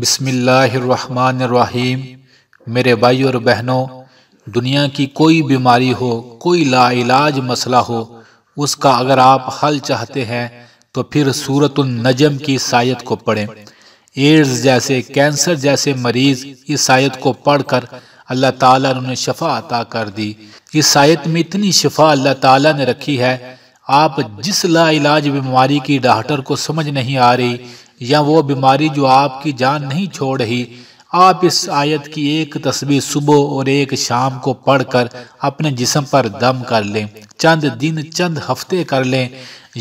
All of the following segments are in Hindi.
बिसमीम मेरे भाई और बहनों दुनिया की कोई बीमारी हो कोई लाइलाज मसला हो उसका अगर आप हल चाहते हैं तो फिर सूरत नजम की सायत को पढ़ें एड्स जैसे कैंसर जैसे मरीज़ इस शायद को पढ़कर अल्लाह ताला ने उन्हें शफा अता कर दी इस सायत में इतनी शफा अल्लाह ताला ने रखी है आप जिस लाइलाज बीमारी की डॉक्टर को समझ नहीं आ रही या वो बीमारी जो आपकी जान नहीं छोड़ रही आप इस आयत की एक तस्वीर सुबह और एक शाम को पढ़कर अपने जिसम पर दम कर लें चंद दिन चंद हफ्ते कर लें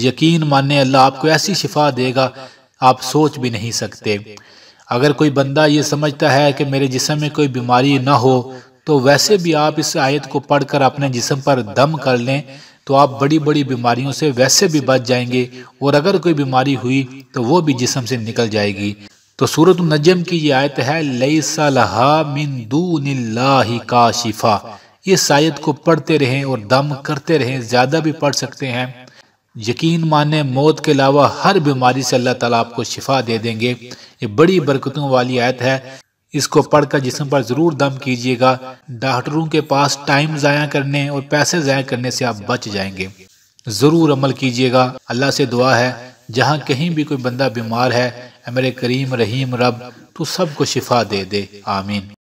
यकीन माने अल्लाह आपको ऐसी शिफा देगा आप सोच भी नहीं सकते अगर कोई बंदा ये समझता है कि मेरे जिसम में कोई बीमारी ना हो तो वैसे भी आप इस आयत को पढ़कर अपने जिसम पर दम कर लें तो आप बड़ी बड़ी बीमारियों से वैसे भी बच जाएंगे और अगर कोई बीमारी हुई तो वो भी जिसम से निकल जाएगी तो सूरत नजम की ये आयत है लई सलाह का शिफा इस आयत को पढ़ते रहें और दम करते रहें ज़्यादा भी पढ़ सकते हैं यकीन माने मौत के अलावा हर बीमारी से अल्लाह ताला आपको शिफा दे देंगे ये बड़ी बरकतों वाली आयत है इसको पढ़कर जिसम पर ज़रूर दम कीजिएगा डॉक्टरों के पास टाइम ज़ाया करने और पैसे ज़ाया करने से आप बच जाएंगे ज़रूर अमल कीजिएगा अल्लाह से दुआ है जहाँ कहीं भी कोई बंदा बीमार है मेरे करीम रहीम रब तो सबको शिफा दे दे आमीन